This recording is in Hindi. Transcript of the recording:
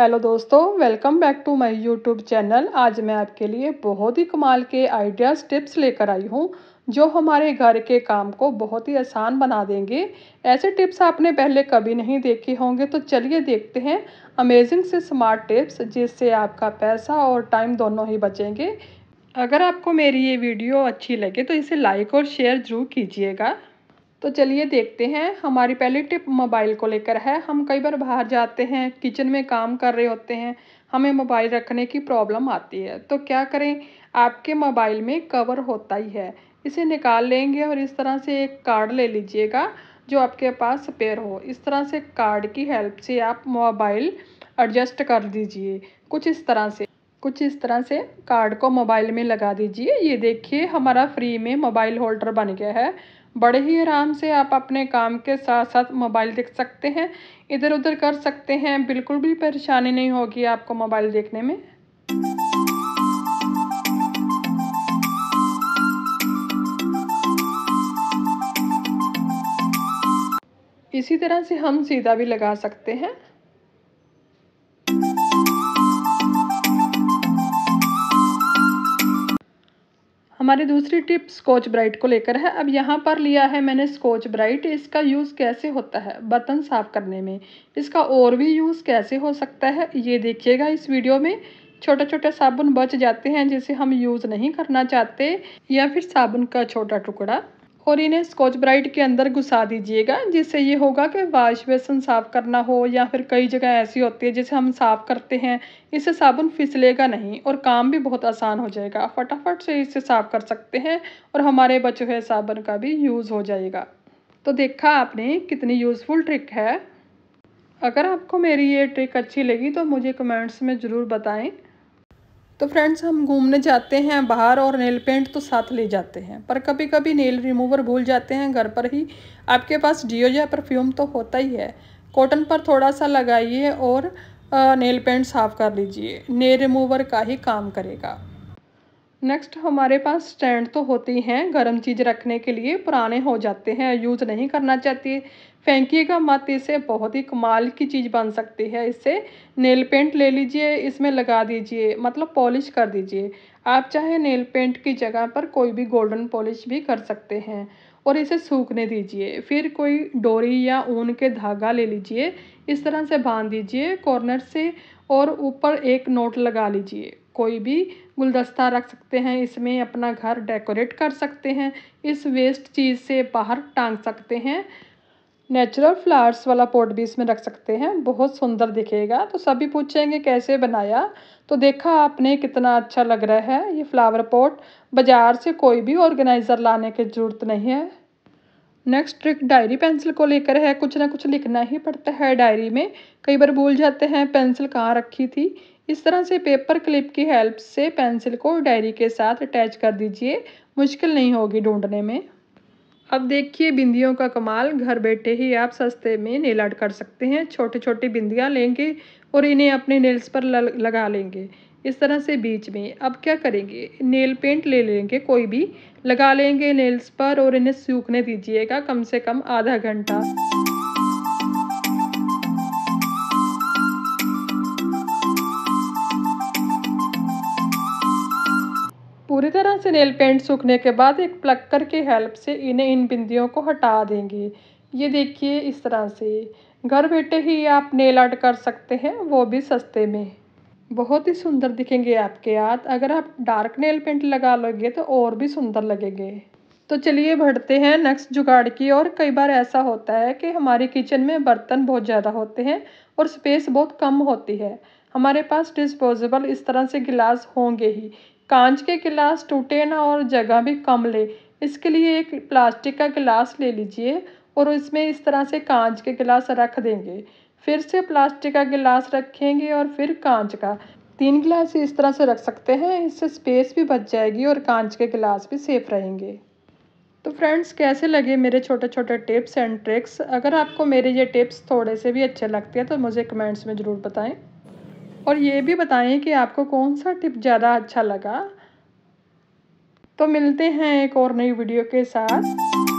हेलो दोस्तों welcome back to my YouTube channel आज मैं आपके लिए बहुत ही कमाल के आइडियाज़ टिप्स लेकर आई हूँ जो हमारे घर के काम को बहुत ही आसान बना देंगे ऐसे टिप्स आपने पहले कभी नहीं देखे होंगे तो चलिए देखते हैं अमेजिंग से स्मार्ट टिप्स जिससे आपका पैसा और टाइम दोनों ही बचेंगे अगर आपको मेरी ये वीडियो अच्छी लगे तो इसे लाइक और शेयर ज़रूर कीजिएगा तो चलिए देखते हैं हमारी पहली टिप मोबाइल को लेकर है हम कई बार बाहर जाते हैं किचन में काम कर रहे होते हैं हमें मोबाइल रखने की प्रॉब्लम आती है तो क्या करें आपके मोबाइल में कवर होता ही है इसे निकाल लेंगे और इस तरह से एक कार्ड ले लीजिएगा जो आपके पास स्पेयर हो इस तरह से कार्ड की हेल्प से आप मोबाइल एडजस्ट कर दीजिए कुछ इस तरह से कुछ इस तरह से कार्ड को मोबाइल में लगा दीजिए ये देखिए हमारा फ्री में मोबाइल होल्डर बन गया है बड़े ही आराम से आप अपने काम के साथ साथ मोबाइल देख सकते हैं इधर उधर कर सकते हैं बिल्कुल भी परेशानी नहीं होगी आपको मोबाइल देखने में इसी तरह से हम सीधा भी लगा सकते हैं हमारी दूसरी टिप स्कॉच ब्राइट को लेकर है अब यहाँ पर लिया है मैंने स्कॉच ब्राइट इसका यूज़ कैसे होता है बर्तन साफ़ करने में इसका और भी यूज़ कैसे हो सकता है ये देखिएगा इस वीडियो में छोटे छोटे साबुन बच जाते हैं जिसे हम यूज़ नहीं करना चाहते या फिर साबुन का छोटा टुकड़ा और इन्हें स्कॉच ब्राइट के अंदर घुसा दीजिएगा जिससे ये होगा कि वाश बेसन साफ़ करना हो या फिर कई जगह ऐसी होती है जिसे हम साफ़ करते हैं इससे साबुन फिसलेगा नहीं और काम भी बहुत आसान हो जाएगा फटाफट से इसे साफ़ कर सकते हैं और हमारे बचे हुए साबुन का भी यूज़ हो जाएगा तो देखा आपने कितनी यूज़फुल ट्रिक है अगर आपको मेरी ये ट्रिक अच्छी लगी तो मुझे कमेंट्स में ज़रूर बताएँ तो फ्रेंड्स हम घूमने जाते हैं बाहर और नेल पेंट तो साथ ले जाते हैं पर कभी कभी नेल रिमूवर भूल जाते हैं घर पर ही आपके पास डिओ या परफ्यूम तो होता ही है कॉटन पर थोड़ा सा लगाइए और नेल पेंट साफ़ कर लीजिए नेल रिमूवर का ही काम करेगा नेक्स्ट हमारे पास स्टैंड तो होते ही हैं गर्म चीज़ रखने के लिए पुराने हो जाते हैं यूज़ नहीं करना फेंकी का मत इसे बहुत ही कमाल की चीज़ बन सकती है इससे नेल पेंट ले लीजिए इसमें लगा दीजिए मतलब पॉलिश कर दीजिए आप चाहे नेल पेंट की जगह पर कोई भी गोल्डन पॉलिश भी कर सकते हैं और इसे सूखने दीजिए फिर कोई डोरी या ऊन के धागा ले लीजिए इस तरह से बांध दीजिए कॉर्नर से और ऊपर एक नोट लगा लीजिए कोई भी गुलदस्ता रख सकते हैं इसमें अपना घर डेकोरेट कर सकते हैं इस वेस्ट चीज़ से बाहर टांग सकते हैं नेचुरल फ्लावर्स वाला पॉट भी इसमें रख सकते हैं बहुत सुंदर दिखेगा तो सभी पूछेंगे कैसे बनाया तो देखा आपने कितना अच्छा लग रहा है ये फ्लावर पॉट बाज़ार से कोई भी ऑर्गेनाइज़र लाने की ज़रूरत नहीं है नेक्स्ट ट्रिक डायरी पेंसिल को लेकर है कुछ ना कुछ लिखना ही पड़ता है डायरी में कई बार भूल जाते हैं पेंसिल कहाँ रखी थी इस तरह से पेपर क्लिप की हेल्प से पेंसिल को डायरी के साथ अटैच कर दीजिए मुश्किल नहीं होगी ढूंढने में अब देखिए बिंदियों का कमाल घर बैठे ही आप सस्ते में नेल आर्ट कर सकते हैं छोटी छोटी बिंदियाँ लेंगे और इन्हें अपने नेल्स पर लगा लेंगे इस तरह से बीच में अब क्या करेंगे नेल पेंट ले लेंगे कोई भी लगा लेंगे नेल्स पर और इन्हें सूखने दीजिएगा कम से कम आधा घंटा पूरी तरह से नेल पेंट सूखने के बाद एक प्लक्कर की हेल्प से इन्हें इन बिंदियों को हटा देंगे ये देखिए इस तरह से घर बैठे ही आप नेल आर्ट कर सकते हैं वो भी सस्ते में बहुत ही सुंदर दिखेंगे आपके हाथ अगर आप डार्क नेल पेंट लगा लोगे तो और भी सुंदर लगेंगे तो चलिए बढ़ते हैं नेक्स्ट जुगाड़ की और कई बार ऐसा होता है कि हमारे किचन में बर्तन बहुत ज़्यादा होते हैं और स्पेस बहुत कम होती है हमारे पास डिस्पोजेबल इस तरह से गिलास होंगे ही कांच के गिलास टूटे ना और जगह भी कम ले इसके लिए एक प्लास्टिक का गिलास ले लीजिए और इसमें इस तरह से कांच के गिलास रख देंगे फिर से प्लास्टिक का गिलास रखेंगे और फिर कांच का तीन गिलास इस तरह से रख सकते हैं इससे स्पेस भी बच जाएगी और कांच के गिलास भी सेफ रहेंगे तो फ्रेंड्स कैसे लगे मेरे छोटे छोटे टिप्स एंड ट्रिक्स अगर आपको मेरे ये टिप्स थोड़े से भी अच्छे लगते हैं तो मुझे कमेंट्स में ज़रूर बताएं और ये भी बताएं कि आपको कौन सा टिप ज़्यादा अच्छा लगा तो मिलते हैं एक और नई वीडियो के साथ